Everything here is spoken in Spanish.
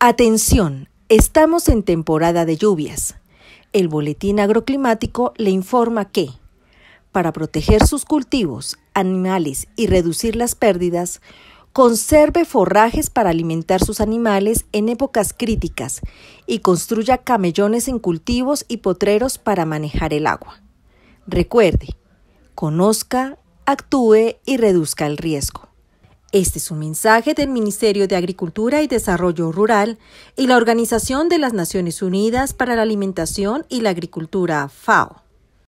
Atención, estamos en temporada de lluvias. El Boletín Agroclimático le informa que, para proteger sus cultivos, animales y reducir las pérdidas, conserve forrajes para alimentar sus animales en épocas críticas y construya camellones en cultivos y potreros para manejar el agua. Recuerde, conozca, actúe y reduzca el riesgo. Este es un mensaje del Ministerio de Agricultura y Desarrollo Rural y la Organización de las Naciones Unidas para la Alimentación y la Agricultura, FAO.